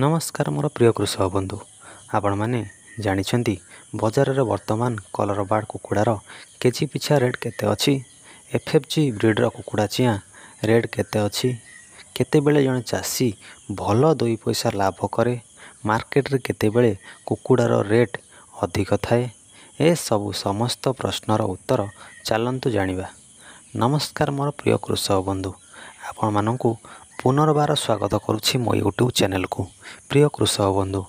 ନମସ୍କାର ମୋର ପ୍ରିୟ କୃଷକ ବନ୍ଧୁ ଆପଣମାନେ ଜାଣିଛନ୍ତି ବଜାରରେ ବର୍ତ୍ତମାନ କଲରବାର୍ଡ଼ କୁକୁଡ଼ାର କେ ଜି ପିଛା ରେଟ୍ କେତେ ଅଛି ଏଫ୍ ଏଫ୍ ଜି ବ୍ରିଡ଼୍ର କୁକୁଡ଼ା ଚିଆଁ ରେଟ୍ କେତେ ଅଛି କେତେବେଳେ ଜଣେ ଚାଷୀ ଭଲ ଦୁଇ ପଇସା ଲାଭ କରେ ମାର୍କେଟରେ କେତେବେଳେ କୁକୁଡ଼ାର ରେଟ୍ ଅଧିକ ଥାଏ ଏସବୁ ସମସ୍ତ ପ୍ରଶ୍ନର ଉତ୍ତର ଚାଲନ୍ତୁ ଜାଣିବା ନମସ୍କାର ମୋର ପ୍ରିୟ କୃଷକ ବନ୍ଧୁ ଆପଣମାନଙ୍କୁ ପୁନର୍ବାର ସ୍ୱାଗତ କରୁଛି ମୋ ୟୁଟ୍ୟୁବ୍ ଚ୍ୟାନେଲକୁ ପ୍ରିୟ କୃଷକ ବନ୍ଧୁ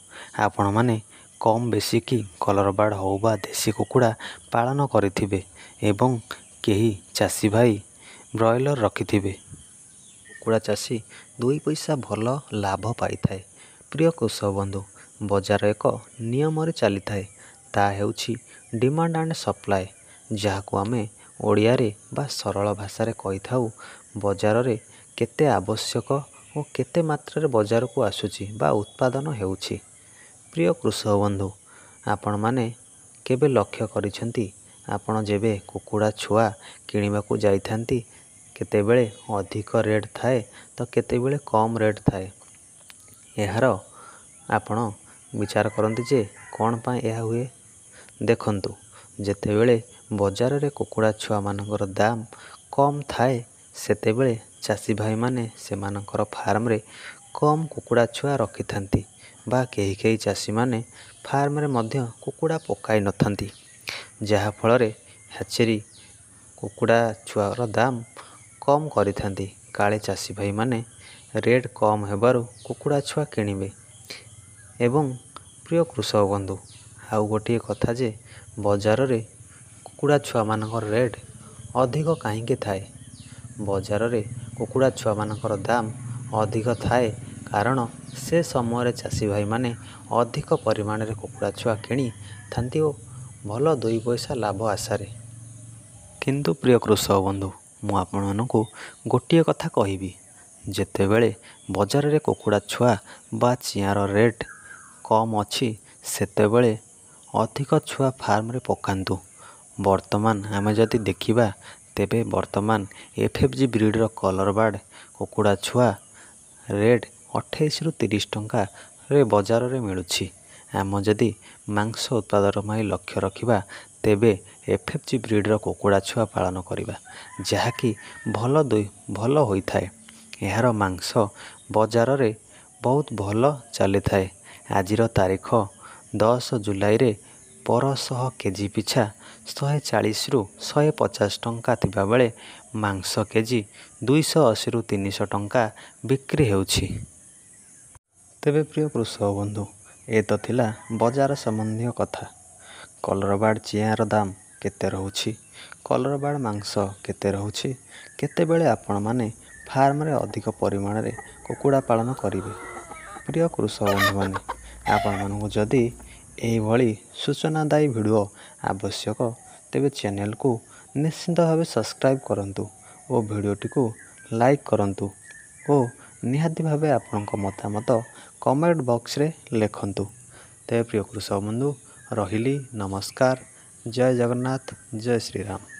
ଆପଣମାନେ କମ୍ ବେଶୀ କି କଲରବାର୍ଡ଼ ହେଉ ବା ଦେଶୀ କୁକୁଡ଼ା ପାଳନ କରିଥିବେ ଏବଂ କେହି ଚାଷୀ ଭାଇ ବ୍ରଏଲର୍ ରଖିଥିବେ କୁକୁଡ଼ା ଚାଷୀ ଦୁଇ ପଇସା ଭଲ ଲାଭ ପାଇଥାଏ ପ୍ରିୟ କୃଷକ ବନ୍ଧୁ ବଜାର ଏକ ନିୟମରେ ଚାଲିଥାଏ ତାହା ହେଉଛି ଡିମାଣ୍ଡ ଆଣ୍ଡ ସପ୍ଲାଏ ଯାହାକୁ ଆମେ ଓଡ଼ିଆରେ ବା ସରଳ ଭାଷାରେ କହିଥାଉ ବଜାରରେ କେତେ ଆବଶ୍ୟକ ଓ କେତେ ମାତ୍ରାରେ ବଜାରକୁ ଆସୁଛି ବା ଉତ୍ପାଦନ ହେଉଛି ପ୍ରିୟ କୃଷକ ବନ୍ଧୁ ଆପଣମାନେ କେବେ ଲକ୍ଷ୍ୟ କରିଛନ୍ତି ଆପଣ ଯେବେ କୁକୁଡ଼ା ଛୁଆ କିଣିବାକୁ ଯାଇଥାନ୍ତି କେତେବେଳେ ଅଧିକ ରେଟ୍ ଥାଏ ତ କେତେବେଳେ କମ୍ ରେଟ୍ ଥାଏ ଏହାର ଆପଣ ବିଚାର କରନ୍ତି ଯେ କ'ଣ ପାଇଁ ଏହା ହୁଏ ଦେଖନ୍ତୁ ଯେତେବେଳେ ବଜାରରେ କୁକୁଡ଼ା ଛୁଆମାନଙ୍କର ଦାମ୍ କମ୍ ଥାଏ ସେତେବେଳେ ଚାଷୀ ଭାଇମାନେ ସେମାନଙ୍କର ଫାର୍ମରେ କମ୍ କୁକୁଡ଼ା ଛୁଆ ରଖିଥାନ୍ତି ବା କେହି କେହି ଚାଷୀମାନେ ଫାର୍ମରେ ମଧ୍ୟ କୁକୁଡ଼ା ପକାଇ ନଥାନ୍ତି ଯାହାଫଳରେ ହ୍ୟାଚେରୀ କୁକୁଡ଼ା ଛୁଆର ଦାମ କମ୍ କରିଥାନ୍ତି କାଳେ ଚାଷୀ ଭାଇମାନେ ରେଟ୍ କମ୍ ହେବାରୁ କୁକୁଡ଼ା ଛୁଆ କିଣିବେ ଏବଂ ପ୍ରିୟ କୃଷକ ବନ୍ଧୁ ଆଉ ଗୋଟିଏ କଥା ଯେ ବଜାରରେ କୁକୁଡ଼ା ଛୁଆମାନଙ୍କର ରେଟ୍ ଅଧିକ କାହିଁକି ଥାଏ ବଜାରରେ କୁକୁଡ଼ା ଛୁଆମାନଙ୍କର ଦାମ୍ ଅଧିକ ଥାଏ କାରଣ ସେ ସମୟରେ ଚାଷୀ ଭାଇମାନେ ଅଧିକ ପରିମାଣରେ କୁକୁଡ଼ା ଛୁଆ କିଣିଥାନ୍ତି ଓ ଭଲ ଦୁଇ ପଇସା ଲାଭ ଆଶାରେ କିନ୍ତୁ ପ୍ରିୟ କୃଷକ ବନ୍ଧୁ ମୁଁ ଆପଣମାନଙ୍କୁ ଗୋଟିଏ କଥା କହିବି ଯେତେବେଳେ ବଜାରରେ କୁକୁଡ଼ା ଛୁଆ ବା ଚିଆଁର ରେଟ୍ କମ୍ ଅଛି ସେତେବେଳେ ଅଧିକ ଛୁଆ ଫାର୍ମରେ ପକାନ୍ତୁ ବର୍ତ୍ତମାନ ଆମେ ଯଦି ଦେଖିବା ତେବେ ବର୍ତ୍ତମାନ ଏଫ୍ଏଫ୍ଜି ବ୍ରିଡ଼୍ର କଲର୍ ବାର୍ଡ଼ କୁକୁଡ଼ା ଛୁଆ ରେଟ୍ ଅଠେଇଶରୁ ତିରିଶ ଟଙ୍କାରେ ବଜାରରେ ମିଳୁଛି ଆମେ ଯଦି ମାଂସ ଉତ୍ପାଦନ ପାଇଁ ଲକ୍ଷ୍ୟ ରଖିବା ତେବେ ଏଫ୍ଏଫ୍ଜି ବ୍ରିଡ଼୍ର କୁକୁଡ଼ା ଛୁଆ ପାଳନ କରିବା ଯାହାକି ଭଲ ଭଲ ହୋଇଥାଏ ଏହାର ମାଂସ ବଜାରରେ ବହୁତ ଭଲ ଚାଲିଥାଏ ଆଜିର ତାରିଖ ଦଶ ଜୁଲାଇରେ ପର ଶହ କେ ଜି ପିଛା ଶହେ ଚାଳିଶରୁ ଶହେ ପଚାଶ ଟଙ୍କା ଥିବାବେଳେ ମାଂସ କେ ଜି ଦୁଇଶହ ଅଶୀରୁ ତିନିଶହ ଟଙ୍କା ବିକ୍ରି ହେଉଛି ତେବେ ପ୍ରିୟ କୃଷକ ବନ୍ଧୁ ଏ ତ ଥିଲା ବଜାର ସମ୍ବନ୍ଧୀୟ କଥା କଲରବାଡ଼ ଚିଆଁର ଦାମ କେତେ ରହୁଛି କଲରବାଡ଼ ମାଂସ କେତେ ରହୁଛି କେତେବେଳେ ଆପଣମାନେ ଫାର୍ମରେ ଅଧିକ ପରିମାଣରେ କୁକୁଡ଼ା ପାଳନ କରିବେ ପ୍ରିୟ କୃଷକ ବନ୍ଧୁମାନେ ଆପଣମାନଙ୍କୁ ଯଦି ଏହିଭଳି ସୂଚନାଦାୟୀ ଭିଡ଼ିଓ ଆବଶ୍ୟକ ତେବେ ଚ୍ୟାନେଲକୁ ନିଶ୍ଚିନ୍ତ ଭାବେ ସବସ୍କ୍ରାଇବ୍ କରନ୍ତୁ ଓ ଭିଡ଼ିଓଟିକୁ ଲାଇକ୍ କରନ୍ତୁ ଓ ନିହାତି ଭାବେ ଆପଣଙ୍କ ମତାମତ କମେଣ୍ଟ ବକ୍ସରେ ଲେଖନ୍ତୁ ତେବେ ପ୍ରିୟ କୃଷକ ବନ୍ଧୁ ରହିଲି ନମସ୍କାର ଜୟ ଜଗନ୍ନାଥ ଜୟ ଶ୍ରୀରାମ